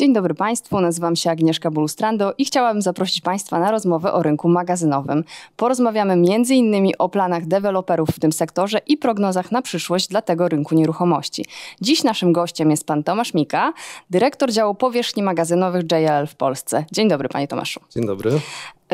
Dzień dobry Państwu, nazywam się Agnieszka Bulustrando i chciałabym zaprosić Państwa na rozmowę o rynku magazynowym. Porozmawiamy m.in. o planach deweloperów w tym sektorze i prognozach na przyszłość dla tego rynku nieruchomości. Dziś naszym gościem jest Pan Tomasz Mika, dyrektor działu powierzchni magazynowych JLL w Polsce. Dzień dobry Panie Tomaszu. Dzień dobry.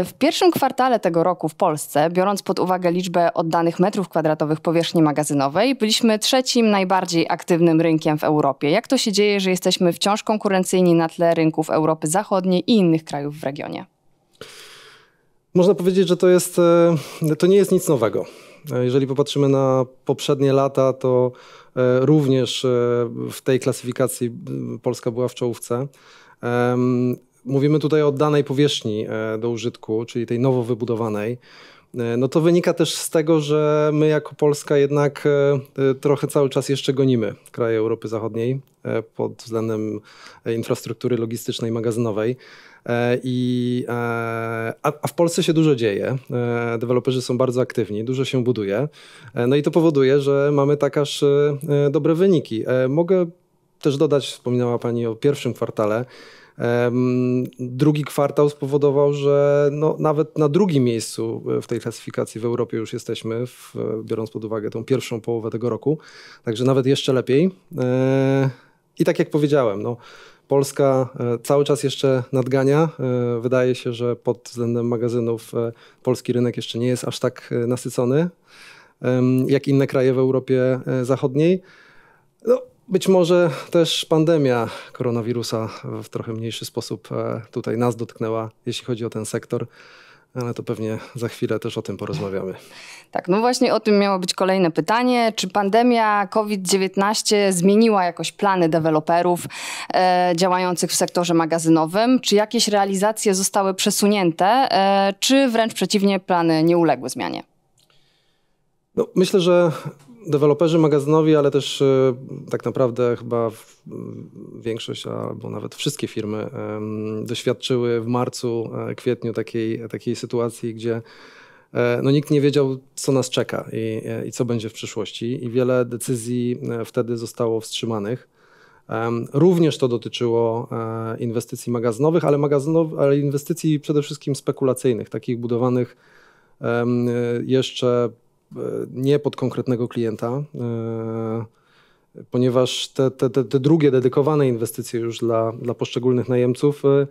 W pierwszym kwartale tego roku w Polsce, biorąc pod uwagę liczbę oddanych metrów kwadratowych powierzchni magazynowej, byliśmy trzecim najbardziej aktywnym rynkiem w Europie. Jak to się dzieje, że jesteśmy wciąż konkurencyjni na tle rynków Europy Zachodniej i innych krajów w regionie? Można powiedzieć, że to, jest, e, to nie jest nic nowego. E, jeżeli popatrzymy na poprzednie lata, to e, również w tej klasyfikacji Polska była w czołówce mówimy tutaj o danej powierzchni e, do użytku, czyli tej nowo wybudowanej, e, no to wynika też z tego, że my jako Polska jednak e, trochę cały czas jeszcze gonimy kraje Europy Zachodniej pod względem infrastruktury logistycznej, magazynowej. I, a, w Polsce się dużo dzieje. Deweloperzy są bardzo aktywni, dużo się buduje. No i to powoduje, że mamy tak aż dobre wyniki. Mogę też dodać, wspominała Pani o pierwszym kwartale. Drugi kwartał spowodował, że no, nawet na drugim miejscu w tej klasyfikacji w Europie już jesteśmy, w, biorąc pod uwagę tą pierwszą połowę tego roku, także nawet jeszcze lepiej. E, I tak jak powiedziałem, no, Polska e, cały czas jeszcze nadgania. E, wydaje się, że pod względem magazynów polski rynek jeszcze nie jest aż tak nasycony jak inne kraje w Europie Zachodniej. No, być może też pandemia koronawirusa w trochę mniejszy sposób e, tutaj nas dotknęła, jeśli chodzi o ten sektor ale to pewnie za chwilę też o tym porozmawiamy. Tak, no właśnie o tym miało być kolejne pytanie. Czy pandemia COVID-19 zmieniła jakoś plany deweloperów e, działających w sektorze magazynowym? Czy jakieś realizacje zostały przesunięte, e, czy wręcz przeciwnie, plany nie uległy zmianie? No, myślę, że deweloperzy magazynowi, ale też e, tak naprawdę chyba większość albo nawet wszystkie firmy doświadczyły w marcu, e, kwietniu takiej, takiej sytuacji, gdzie e, no, nikt nie wiedział, co nas czeka i, i co będzie w przyszłości, i wiele decyzji wtedy zostało wstrzymanych. Również to dotyczyło inwestycji magazynowych, ale, magazynow, ale inwestycji przede wszystkim spekulacyjnych, takich budowanych jeszcze E, nie pod konkretnego klienta, e, ponieważ te, te, te, te drugie dedykowane inwestycje już dla, dla poszczególnych najemców, e,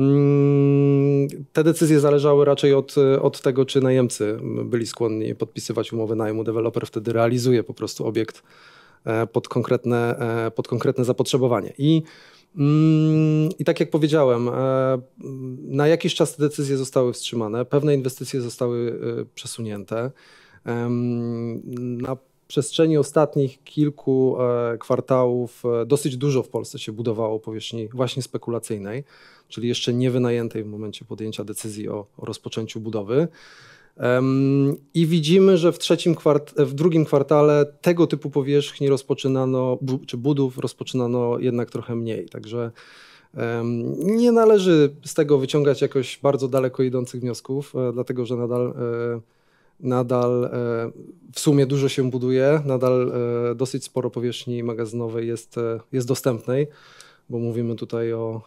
mm, te decyzje zależały raczej od, od tego, czy najemcy byli skłonni podpisywać umowy najmu. Deweloper wtedy realizuje po prostu obiekt pod konkretne, pod konkretne zapotrzebowanie. I, mm, I tak jak powiedziałem, na jakiś czas te decyzje zostały wstrzymane, pewne inwestycje zostały przesunięte. Na przestrzeni ostatnich kilku e, kwartałów e, dosyć dużo w Polsce się budowało powierzchni właśnie spekulacyjnej, czyli jeszcze nie wynajętej w momencie podjęcia decyzji o, rozpoczęciu budowy. I widzimy, że w, trzecim w drugim kwartale tego typu powierzchni rozpoczynano, czy budów rozpoczynano jednak trochę mniej. Także nie należy z tego wyciągać jakoś bardzo daleko idących wniosków, e, dlatego że nadal nadal e, w sumie dużo się buduje, nadal e, dosyć sporo powierzchni magazynowej jest, e, jest dostępnej, bo mówimy tutaj o,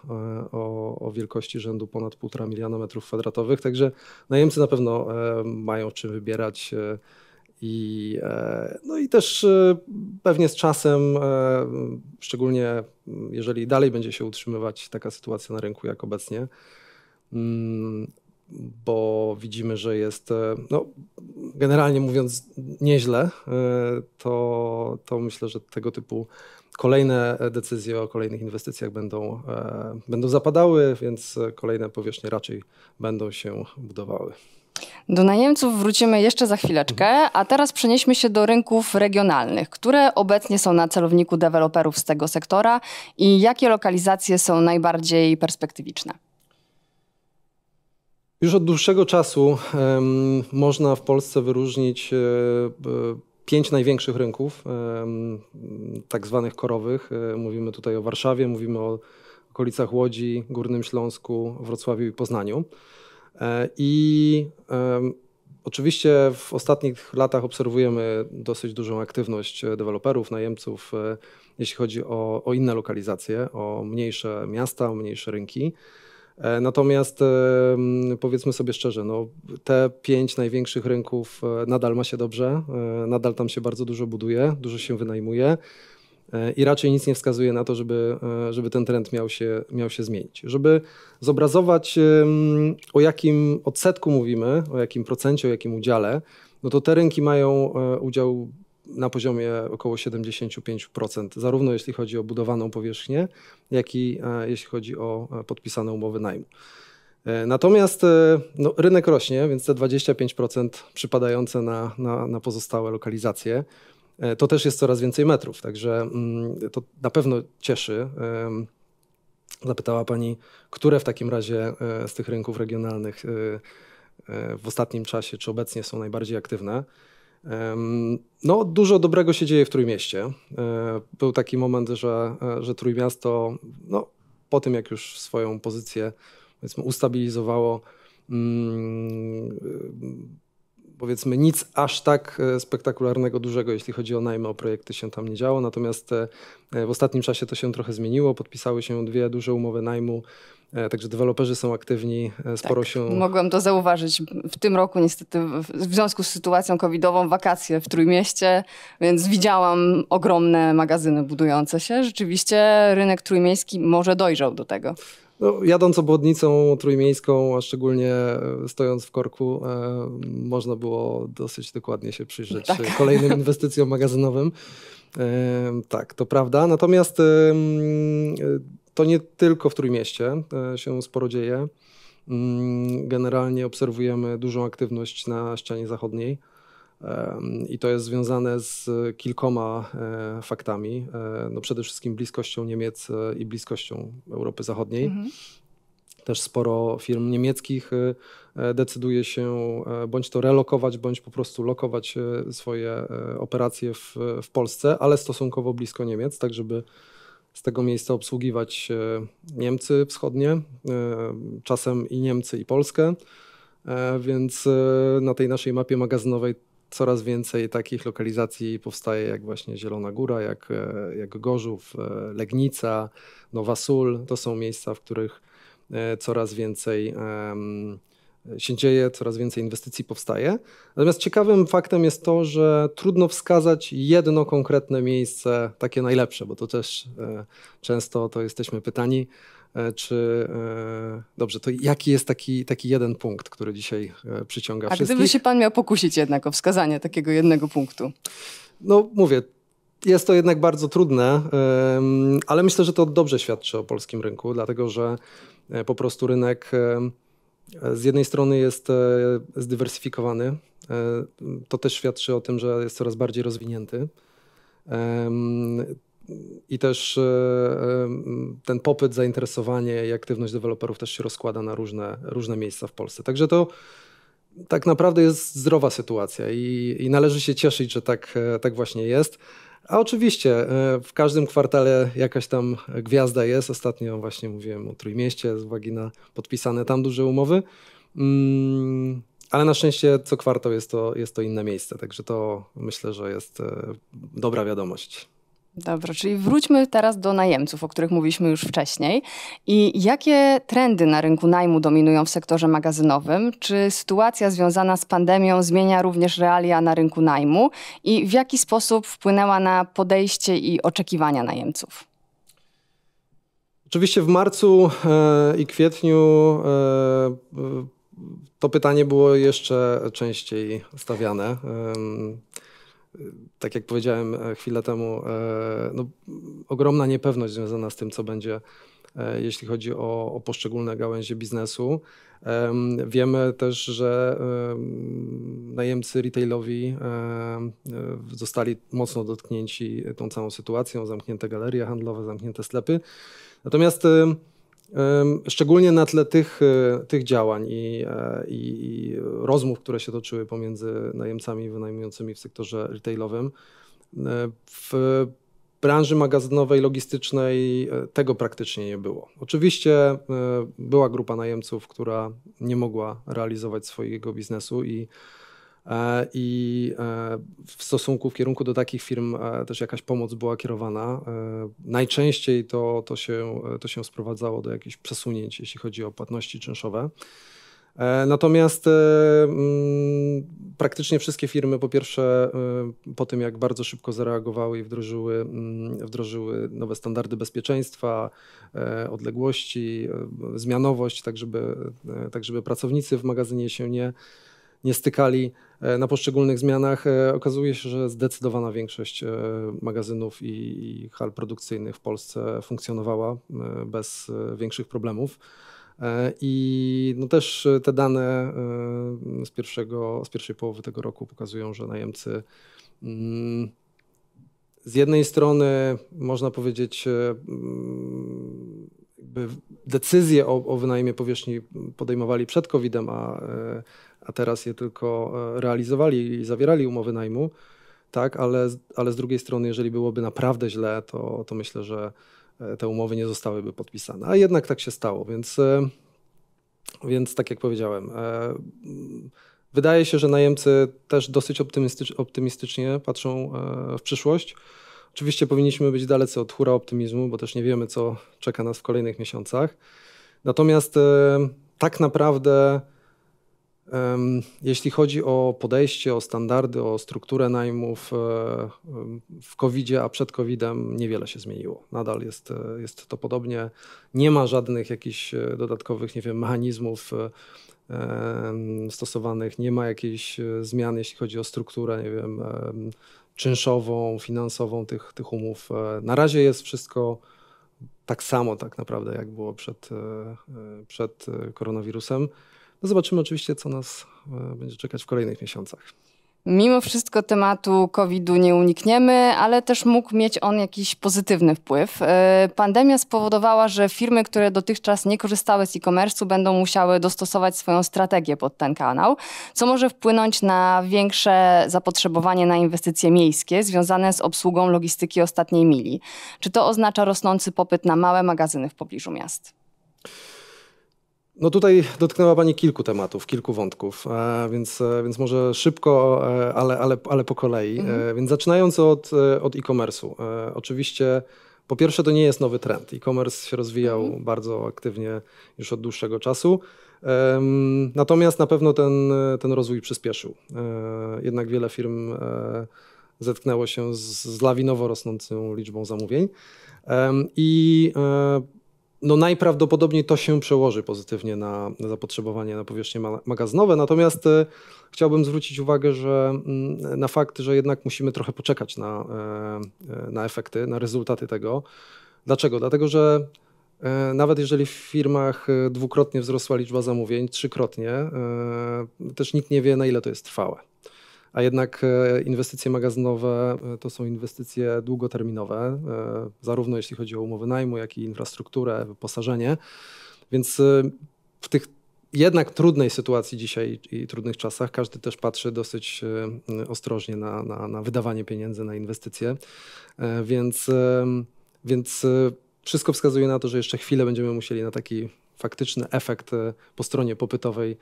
o, o wielkości rzędu ponad 1,5 miliona metrów kwadratowych, także najemcy na pewno mają czym wybierać. I, no i też pewnie z czasem, szczególnie jeżeli dalej będzie się utrzymywać taka sytuacja na rynku jak obecnie, mm, bo widzimy, że jest, e, no, generalnie mówiąc, nieźle, e, to, to myślę, że tego typu kolejne decyzje o kolejnych inwestycjach będą, e, będą zapadały, więc kolejne powierzchnie raczej będą się budowały. Do najemców wrócimy jeszcze za chwileczkę, a teraz przenieśmy się do rynków regionalnych, które obecnie są na celowniku deweloperów z tego sektora i jakie lokalizacje są najbardziej perspektywiczne. Już od dłuższego czasu można w Polsce wyróżnić e, e, pięć największych rynków, tak zwanych korowych. E, mówimy tutaj o Warszawie, mówimy o okolicach Łodzi, Górnym Śląsku, Wrocławiu i Poznaniu. I oczywiście w ostatnich latach obserwujemy dosyć dużą aktywność deweloperów, najemców, jeśli chodzi o, o inne lokalizacje, o mniejsze miasta, o mniejsze rynki. E, natomiast e, powiedzmy sobie szczerze, no, te pięć największych rynków e, nadal ma się dobrze, nadal tam się bardzo dużo buduje, dużo się wynajmuje i raczej nic nie wskazuje na to, żeby, żeby ten trend miał się, miał się zmienić. Żeby zobrazować, o jakim odsetku mówimy, o jakim procencie, o jakim udziale, no to te rynki mają udział na poziomie około 75%, zarówno jeśli chodzi o budowaną powierzchnię, jak i e, jeśli chodzi o e, podpisane umowy najmu. E, natomiast no, rynek rośnie, więc te 25% przypadające na, na, na pozostałe lokalizacje to też jest coraz więcej metrów, także mm, to na pewno cieszy. Zapytała Pani, które w takim razie z tych rynków regionalnych w ostatnim czasie czy obecnie są najbardziej aktywne. No, dużo dobrego się dzieje w Trójmieście. E, był taki moment, że, e, że Trójmiasto, no, po tym jak już swoją pozycję ustabilizowało, mm, powiedzmy nic aż tak e, spektakularnego, dużego, jeśli chodzi o najmy, o projekty się tam nie działo. Natomiast e, e, w ostatnim czasie to się trochę zmieniło. Podpisały się dwie duże umowy najmu, także deweloperzy są aktywni, sporo tak, się... Mogłem to zauważyć. W tym roku niestety w związku z sytuacją covidową wakacje w Trójmieście, więc widziałam ogromne magazyny budujące się. Rzeczywiście rynek trójmiejski może dojrzał do tego no, jadąc obwodnicą trójmiejską, a szczególnie e, stojąc w korku, e, można było dosyć dokładnie się przyjrzeć tak. E, kolejnym inwestycjom magazynowym. Tak, to prawda. Natomiast to nie tylko w Trójmieście się sporo dzieje. Mm, generalnie obserwujemy dużą aktywność na ścianie zachodniej. I to jest związane z kilkoma e, faktami. E, no przede wszystkim bliskością Niemiec e, i bliskością Europy Zachodniej. Mhm. Też sporo firm niemieckich decyduje się bądź to relokować, bądź po prostu lokować swoje operacje w, w Polsce, ale stosunkowo blisko Niemiec, tak żeby z tego miejsca obsługiwać Niemcy wschodnie, czasem i Niemcy, i Polskę. Więc na tej naszej mapie magazynowej coraz więcej takich lokalizacji powstaje, jak właśnie Zielona Góra, jak, e, jak Gorzów, e, Legnica, Nowa Sól. To są miejsca, w których e, coraz więcej się dzieje, coraz więcej inwestycji powstaje. Natomiast ciekawym faktem jest to, że trudno wskazać jedno konkretne miejsce, takie najlepsze, bo to też często to jesteśmy pytani, E, czy e, dobrze, to jaki jest taki, taki jeden punkt, który dzisiaj e, przyciąga A wszystkich? A gdyby się pan miał pokusić jednak o wskazanie takiego jednego punktu? No mówię, jest to jednak bardzo trudne, ale myślę, że to dobrze świadczy o polskim rynku, dlatego że po prostu rynek z jednej strony jest zdywersyfikowany, to też świadczy o tym, że jest coraz bardziej rozwinięty. I też e, e, ten popyt, zainteresowanie i aktywność deweloperów też się rozkłada na różne, różne miejsca w Polsce. Także to tak naprawdę jest zdrowa sytuacja i, i należy się cieszyć, że tak, e, tak właśnie jest. A oczywiście w każdym kwartale jakaś tam gwiazda jest. Ostatnio właśnie mówiłem o Trójmieście z uwagi na podpisane tam duże umowy. Mm, ale na szczęście co kwartał jest to, jest to inne miejsce, także to myślę, że jest dobra wiadomość. Dobrze, czyli wróćmy teraz do najemców, o których mówiliśmy już wcześniej. I jakie trendy na rynku najmu dominują w sektorze magazynowym? Czy sytuacja związana z pandemią zmienia również realia na rynku najmu? I w jaki sposób wpłynęła na podejście i oczekiwania najemców? Oczywiście w marcu e, i kwietniu e, to pytanie było jeszcze częściej stawiane tak jak powiedziałem e, chwilę temu, e, no, ogromna niepewność związana z tym, co będzie, e, jeśli chodzi o, o poszczególne gałęzie biznesu. Wiemy też, że najemcy retailowi zostali mocno dotknięci tą całą sytuacją, zamknięte galerie handlowe, zamknięte sklepy. Natomiast Szczególnie na tle tych, e, tych działań i, e, i, i, rozmów, które się toczyły pomiędzy najemcami i wynajmującymi w sektorze retailowym, e, w branży magazynowej, logistycznej tego praktycznie nie było. Oczywiście była grupa najemców, która nie mogła realizować swojego biznesu i E, i e, w stosunku w kierunku do takich firm e, też jakaś pomoc była kierowana. Najczęściej to, to, się, to się sprowadzało do jakichś przesunięć, jeśli chodzi o płatności czynszowe. Natomiast mm, praktycznie wszystkie firmy, po pierwsze, po tym jak bardzo szybko zareagowały i wdrożyły, mm, wdrożyły nowe standardy bezpieczeństwa, odległości, zmianowość, tak żeby, tak żeby pracownicy w magazynie się nie, nie stykali E, na poszczególnych zmianach, e, okazuje się, że zdecydowana większość e, magazynów i hal produkcyjnych w Polsce funkcjonowała bez większych problemów. I no też te dane z, pierwszego, z pierwszej połowy tego roku pokazują, że najemcy mm, z jednej strony można powiedzieć, mm, decyzje o, o wynajmie powierzchni podejmowali przed COVID-em, a a teraz je tylko e, realizowali i zawierali umowy najmu, tak, ale, ale z drugiej strony, jeżeli byłoby naprawdę źle, to, to myślę, że e, te umowy nie zostałyby podpisane. A jednak tak się stało, więc, e, więc tak jak powiedziałem, wydaje się, że najemcy też dosyć optymistycz, optymistycznie patrzą w przyszłość. Oczywiście powinniśmy być dalecy od hura optymizmu, bo też nie wiemy, co czeka nas w kolejnych miesiącach. Natomiast tak naprawdę jeśli chodzi o podejście, o standardy, o strukturę najmów e, w covid a przed COVID-em niewiele się zmieniło. Nadal jest, e, jest to podobnie. Nie ma żadnych jakichś e, dodatkowych, nie wiem, mechanizmów stosowanych, nie ma jakichś zmian, jeśli chodzi o strukturę, nie wiem, czynszową, finansową tych, tych umów. Na razie jest wszystko tak samo tak naprawdę, jak było przed, przed koronawirusem. No zobaczymy oczywiście, co nas e, będzie czekać w kolejnych miesiącach. Mimo wszystko tematu COVID-u nie unikniemy, ale też mógł mieć on jakiś pozytywny wpływ. E, pandemia spowodowała, że firmy, które dotychczas nie korzystały z e-commerce'u, będą musiały dostosować swoją strategię pod ten kanał, co może wpłynąć na większe zapotrzebowanie na inwestycje miejskie związane z obsługą logistyki ostatniej mili. Czy to oznacza rosnący popyt na małe magazyny w pobliżu miast? No tutaj dotknęła Pani kilku tematów, kilku wątków, e, więc, e, więc może szybko, e, ale, ale, ale po kolei. Mhm. Więc zaczynając od, od e-commerce'u. Oczywiście po pierwsze to nie jest nowy trend. E-commerce się rozwijał mhm. bardzo aktywnie już od dłuższego czasu. Natomiast na pewno ten, ten rozwój przyspieszył. Jednak wiele firm zetknęło się z, z lawinowo rosnącą liczbą zamówień. I no najprawdopodobniej to się przełoży pozytywnie na, na zapotrzebowanie na powierzchnie magazynowe. Natomiast y, chciałbym zwrócić uwagę że, mm, na fakt, że jednak musimy trochę poczekać na, e, e, na efekty, na rezultaty tego. Dlaczego? Dlatego, że e, nawet jeżeli w firmach dwukrotnie wzrosła liczba zamówień, trzykrotnie, też nikt nie wie, na ile to jest trwałe a jednak e, inwestycje magazynowe e, to są inwestycje długoterminowe, e, zarówno jeśli chodzi o umowy najmu, jak i infrastrukturę, wyposażenie. Więc w tych jednak trudnej sytuacji dzisiaj i trudnych czasach każdy też patrzy dosyć ostrożnie na, na, na wydawanie pieniędzy na inwestycje. Więc, więc wszystko wskazuje na to, że jeszcze chwilę będziemy musieli na taki faktyczny efekt po stronie popytowej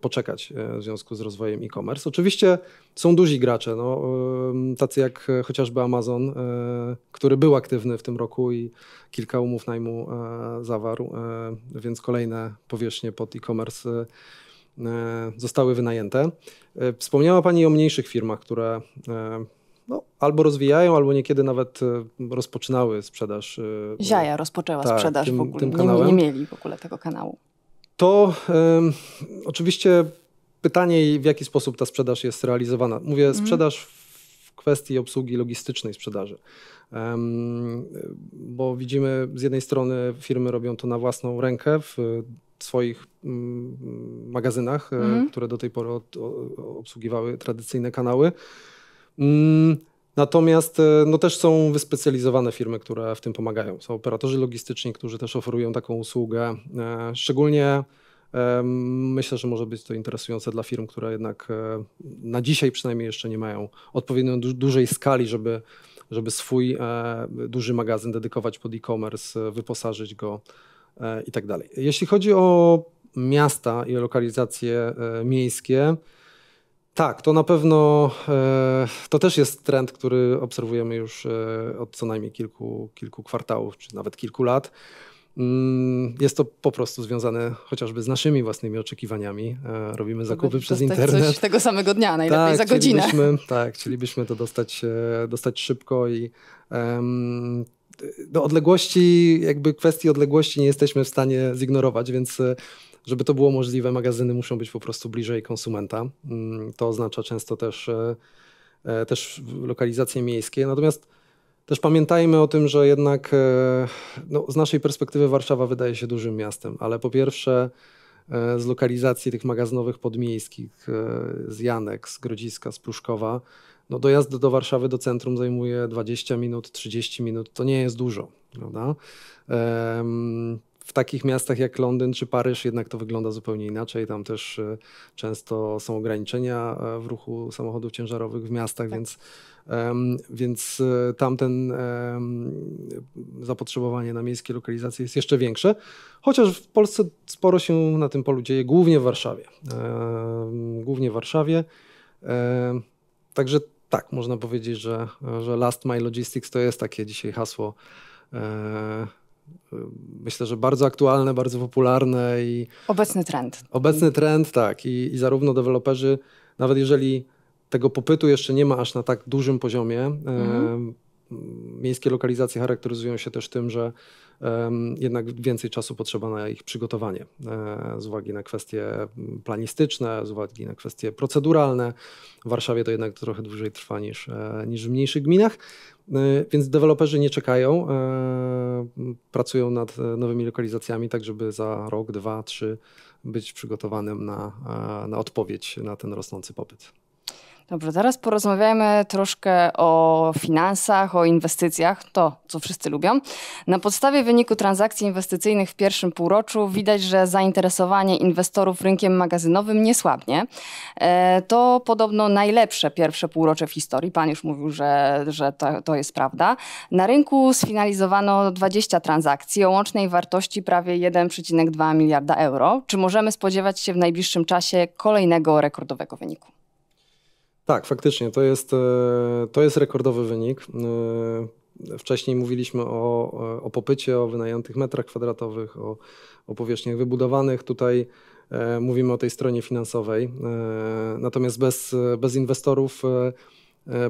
poczekać e, w związku z rozwojem e-commerce. Oczywiście są duzi gracze, no, tacy jak chociażby Amazon, e, który był aktywny w tym roku i kilka umów najmu e, zawarł, więc kolejne powierzchnie pod e-commerce zostały wynajęte. Wspomniała Pani o mniejszych firmach, które no, albo rozwijają, albo niekiedy nawet rozpoczynały sprzedaż. Ziaja rozpoczęła tak, sprzedaż tym, w ogóle. Tym kanałem. Nie, nie mieli w ogóle tego kanału to y, oczywiście pytanie, w jaki sposób ta sprzedaż jest realizowana. Mówię mhm. sprzedaż w kwestii obsługi logistycznej sprzedaży. Um, bo widzimy z jednej strony firmy robią to na własną rękę w swoich mm, magazynach, mm. które do tej pory od, o, obsługiwały tradycyjne kanały. Mm. Natomiast e, no, też są wyspecjalizowane firmy, które w tym pomagają. Są operatorzy logistyczni, którzy też oferują taką usługę. E, szczególnie e, myślę, że może być to interesujące dla firm, które jednak na dzisiaj przynajmniej jeszcze nie mają odpowiednio dużej skali, żeby, żeby swój duży magazyn dedykować pod e-commerce, wyposażyć go i tak dalej. Jeśli chodzi o miasta i lokalizacje miejskie, tak, to na pewno e, to też jest trend, który obserwujemy już e, od co najmniej kilku, kilku kwartałów, czy nawet kilku lat. Mm, jest to po prostu związane chociażby z naszymi własnymi oczekiwaniami. E, robimy zakupy przez tak internet. Coś tego samego dnia, najlepiej tak, za godzinę. Chcielibyśmy, tak, chcielibyśmy to dostać, dostać szybko i um, do odległości, jakby kwestii odległości nie jesteśmy w stanie zignorować, więc żeby to było możliwe, magazyny muszą być po prostu bliżej konsumenta. Mm, to oznacza często też, e, e, też lokalizacje miejskie. Natomiast też pamiętajmy o tym, że jednak e, no, z naszej perspektywy Warszawa wydaje się dużym miastem, ale po pierwsze z lokalizacji tych magazynowych podmiejskich, z Janek, z Grodziska, z Pruszkowa, no dojazd do Warszawy, do centrum zajmuje 20 minut, 30 minut, to nie jest dużo. Prawda? w takich miastach jak Londyn czy Paryż jednak to wygląda zupełnie inaczej. Tam też e, często są ograniczenia e, w ruchu samochodów ciężarowych w miastach, tak. więc, więc e, tamten zapotrzebowanie na miejskie lokalizacje jest jeszcze większe. Chociaż w Polsce sporo się na tym polu dzieje, głównie w Warszawie. Głównie w Warszawie. Także tak, można powiedzieć, że, że Last Mile Logistics to jest takie dzisiaj hasło myślę, że bardzo aktualne, bardzo popularne i. Obecny trend. Obecny trend, tak. I, i zarówno deweloperzy, nawet jeżeli tego popytu jeszcze nie ma aż na tak dużym poziomie, mhm. e, miejskie lokalizacje charakteryzują się też tym, że jednak więcej czasu potrzeba na ich przygotowanie e, z uwagi na kwestie planistyczne, z uwagi na kwestie proceduralne. W Warszawie to jednak trochę dłużej trwa niż, e, niż w mniejszych gminach. E, więc deweloperzy nie czekają, pracują nad nowymi lokalizacjami, tak żeby za rok, dwa, trzy być przygotowanym na, na odpowiedź na ten rosnący popyt. Dobrze, teraz porozmawiamy troszkę o finansach, o inwestycjach, to co wszyscy lubią. Na podstawie wyniku transakcji inwestycyjnych w pierwszym półroczu widać, że zainteresowanie inwestorów rynkiem magazynowym nie słabnie. E, to podobno najlepsze pierwsze półrocze w historii. Pan już mówił, że, że to, to jest prawda. Na rynku sfinalizowano 20 transakcji o łącznej wartości prawie 1,2 miliarda euro. Czy możemy spodziewać się w najbliższym czasie kolejnego rekordowego wyniku? Tak, faktycznie, to jest, e, to jest rekordowy wynik. E, wcześniej mówiliśmy o, o popycie, o wynajętych metrach kwadratowych, o, o powierzchniach wybudowanych. Tutaj e, mówimy o tej stronie finansowej. Natomiast bez, bez inwestorów,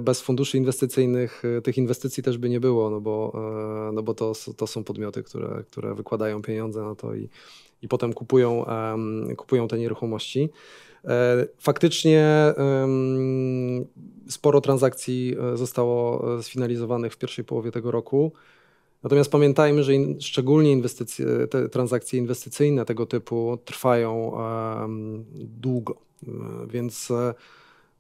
bez funduszy inwestycyjnych tych inwestycji też by nie było, no bo, no bo to, to są podmioty, które, które wykładają pieniądze na to i, i potem kupują, kupują te nieruchomości. E, faktycznie sporo transakcji e, zostało e, sfinalizowanych w pierwszej połowie tego roku. Natomiast pamiętajmy, że in, szczególnie te transakcje inwestycyjne tego typu trwają długo, więc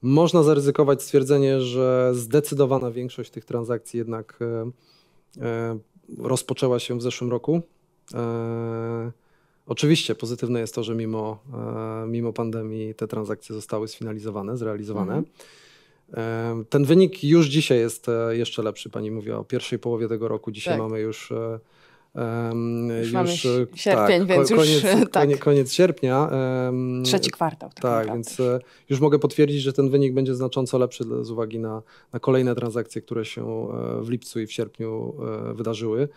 można zaryzykować stwierdzenie, że zdecydowana większość tych transakcji jednak rozpoczęła się w zeszłym roku. Oczywiście pozytywne jest to, że mimo, e, mimo pandemii te transakcje zostały sfinalizowane, zrealizowane. Mhm. Ten wynik już dzisiaj jest e, jeszcze lepszy. Pani mówiła o pierwszej połowie tego roku. Dzisiaj tak. mamy już. Um, już, sierpień, tak, więc koniec, już tak. koniec sierpnia. Um, Trzeci kwartał. Tak, tak więc już mogę potwierdzić, że ten wynik będzie znacząco lepszy z uwagi na, na kolejne transakcje, które się w lipcu i w sierpniu wydarzyły.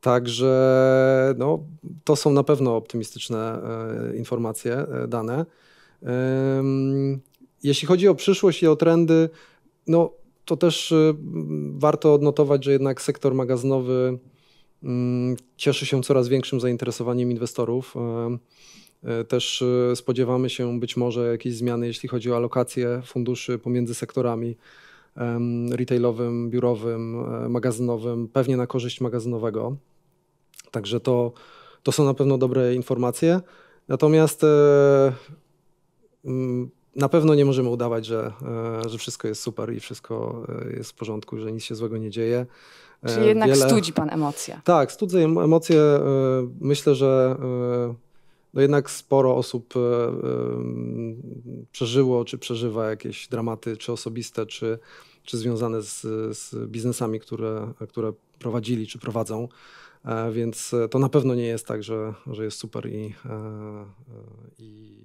Także no, to są na pewno optymistyczne e, informacje, e, dane. Jeśli chodzi o przyszłość i o trendy, no, to też e, warto odnotować, że jednak sektor magazynowy mm, cieszy się coraz większym zainteresowaniem inwestorów. Też spodziewamy się być może jakiejś zmiany, jeśli chodzi o alokację funduszy pomiędzy sektorami retailowym, biurowym, e, magazynowym, pewnie na korzyść magazynowego. Także to, to są na pewno dobre informacje. Natomiast e, na pewno nie możemy udawać, że, e, że wszystko jest super i wszystko jest w porządku, że nic się złego nie dzieje. Czyli jednak Wiele... studzi pan emocje. Tak, studzę emocje. Myślę, że no jednak sporo osób e, e, przeżyło czy przeżywa jakieś dramaty, czy osobiste, czy, czy związane z, z biznesami, które, które prowadzili czy prowadzą. E, więc to na pewno nie jest tak, że, że jest super i, i,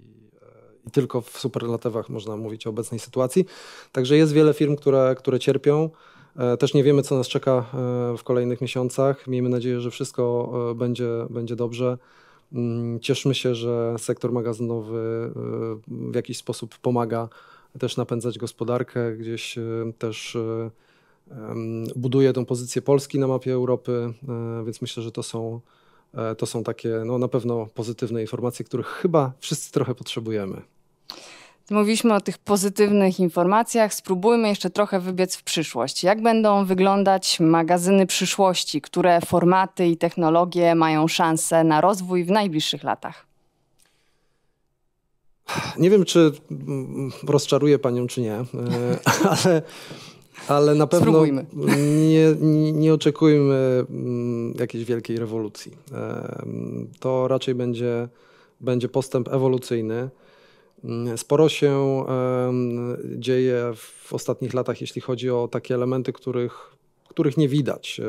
i tylko w superlatywach można mówić o obecnej sytuacji. Także jest wiele firm, które, które cierpią. Też nie wiemy, co nas czeka w kolejnych miesiącach. Miejmy nadzieję, że wszystko będzie, będzie dobrze. Mm, cieszmy się, że sektor magazynowy y, w jakiś sposób pomaga też napędzać gospodarkę, gdzieś y, też y, buduje tą pozycję Polski na mapie Europy, więc myślę, że to są, to są takie no, na pewno pozytywne informacje, których chyba wszyscy trochę potrzebujemy. Mówiliśmy o tych pozytywnych informacjach. Spróbujmy jeszcze trochę wybiec w przyszłość. Jak będą wyglądać magazyny przyszłości? Które formaty i technologie mają szansę na rozwój w najbliższych latach? Nie wiem, czy rozczaruję panią, czy nie, e, ale, ale na pewno nie, nie, oczekujmy mm, jakiejś wielkiej rewolucji. E, to raczej będzie, będzie postęp ewolucyjny. Mm, sporo się dzieje w ostatnich latach, jeśli chodzi o takie elementy, których, których nie widać,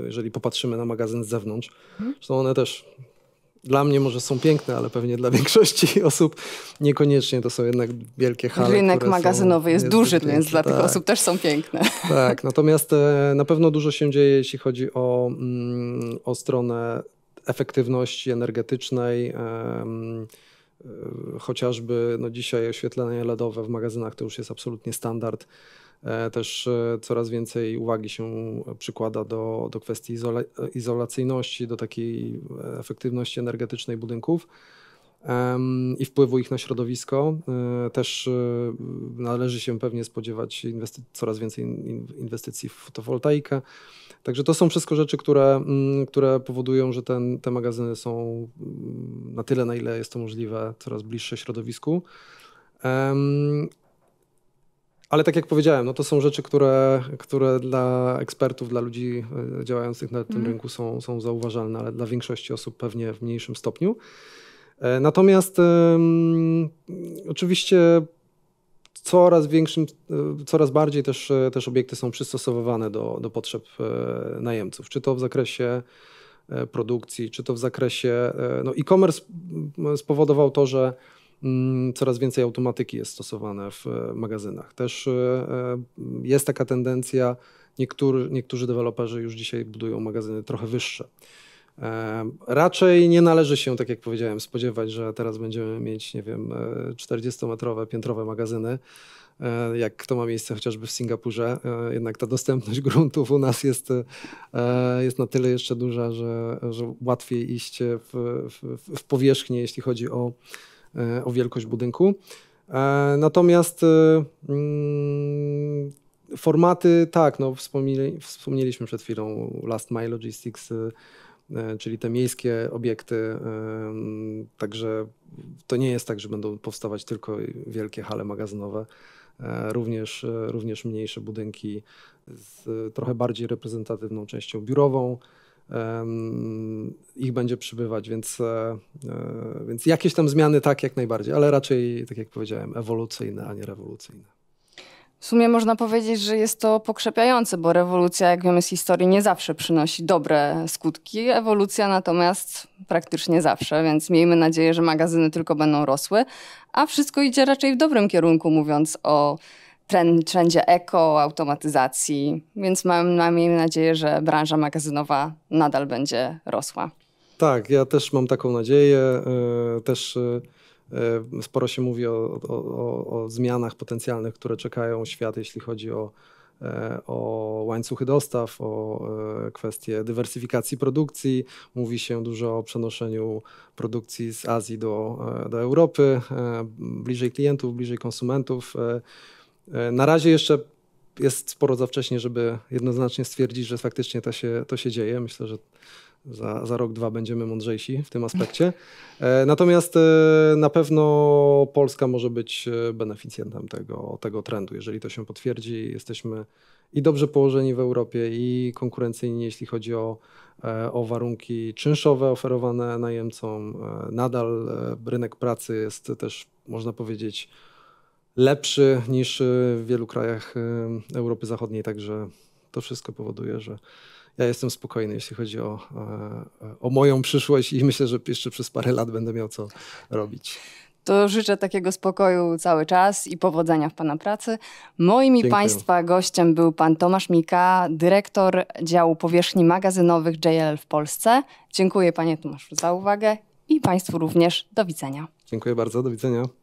e, jeżeli popatrzymy na magazyn z zewnątrz. Mhm. Zresztą one też dla mnie może są piękne, ale pewnie dla większości osób niekoniecznie. To są jednak wielkie hale. Rynek magazynowy jest duży, piękne. więc dla tak. tych osób też są piękne. Tak, natomiast e, na pewno dużo się dzieje, jeśli chodzi o, mm, o stronę efektywności energetycznej. Um, chociażby no dzisiaj oświetlenie LEDowe w magazynach to już jest absolutnie standard. E, też e, coraz więcej uwagi się przykłada do, do kwestii e, izolacyjności, do takiej efektywności energetycznej budynków i wpływu ich na środowisko. E, też e, należy się pewnie spodziewać coraz więcej inwestycji w fotowoltaikę. Także to są wszystko rzeczy, które, mm, które powodują, że ten, te magazyny są mm, na tyle, na ile jest to możliwe, coraz bliższe środowisku. Ale tak jak powiedziałem, no to są rzeczy, które, które dla ekspertów, dla ludzi e, działających na tym mm. rynku są, są zauważalne, ale dla większości osób pewnie w mniejszym stopniu. E, natomiast oczywiście coraz większym, e, coraz bardziej też, e, też obiekty są przystosowywane do, do potrzeb najemców, czy to w zakresie produkcji, czy to w zakresie. No, e-commerce spowodował to, że coraz więcej automatyki jest stosowane w magazynach. Też jest taka tendencja, niektóry, niektórzy deweloperzy już dzisiaj budują magazyny trochę wyższe. E, raczej nie należy się, tak jak powiedziałem, spodziewać, że teraz będziemy mieć, nie wiem, 40-metrowe, e, piętrowe magazyny, e, jak to ma miejsce chociażby w Singapurze. Jednak ta dostępność gruntów u nas jest, jest na tyle jeszcze duża, że, że łatwiej iść w, w, w powierzchnię, jeśli chodzi o, o wielkość budynku. Natomiast mm, formaty, tak, no, wspomnieli, wspomnieliśmy przed chwilą Last Mile Logistics, E, czyli te miejskie obiekty. E, także to nie jest tak, że będą powstawać tylko wielkie hale magazynowe. E, również, również mniejsze budynki z trochę bardziej reprezentatywną częścią biurową. Ich będzie przybywać, więc, więc jakieś tam zmiany, tak jak najbardziej, ale raczej, tak jak powiedziałem, ewolucyjne, a nie rewolucyjne. W sumie można powiedzieć, że jest to pokrzepiające, bo rewolucja, jak wiemy z historii, nie zawsze przynosi dobre skutki, ewolucja natomiast praktycznie zawsze, więc miejmy nadzieję, że magazyny tylko będą rosły, a wszystko idzie raczej w dobrym kierunku, mówiąc o trendzie eko, automatyzacji, więc mam, mam miejmy nadzieję, że branża magazynowa nadal będzie rosła. Tak, ja też mam taką nadzieję. E, też e, E, sporo się mówi o, o, o zmianach potencjalnych, które czekają świat, jeśli chodzi o, e, o łańcuchy dostaw, o e, kwestie dywersyfikacji produkcji. Mówi się dużo o przenoszeniu produkcji z Azji do, do Europy, bliżej klientów, bliżej konsumentów. Na razie jeszcze jest sporo za wcześnie, żeby jednoznacznie stwierdzić, że faktycznie to się, to się dzieje. Myślę, że za, za rok, dwa będziemy mądrzejsi w tym aspekcie. E, natomiast e, na pewno Polska może być e, beneficjentem tego, tego trendu. Jeżeli to się potwierdzi, jesteśmy i dobrze położeni w Europie, i konkurencyjni, jeśli chodzi o, o warunki czynszowe oferowane najemcom. Nadal rynek pracy jest też, można powiedzieć, lepszy niż w wielu krajach Europy Zachodniej, także to wszystko powoduje, że ja jestem spokojny, jeśli chodzi o, e, o moją przyszłość i myślę, że jeszcze przez parę lat będę miał co robić. To życzę takiego spokoju cały czas i powodzenia w Pana pracy. Moim i Państwa gościem był Pan Tomasz Mika, dyrektor działu powierzchni magazynowych JLL w Polsce. Dziękuję Panie Tomaszu za uwagę i Państwu również do widzenia. Dziękuję bardzo, do widzenia.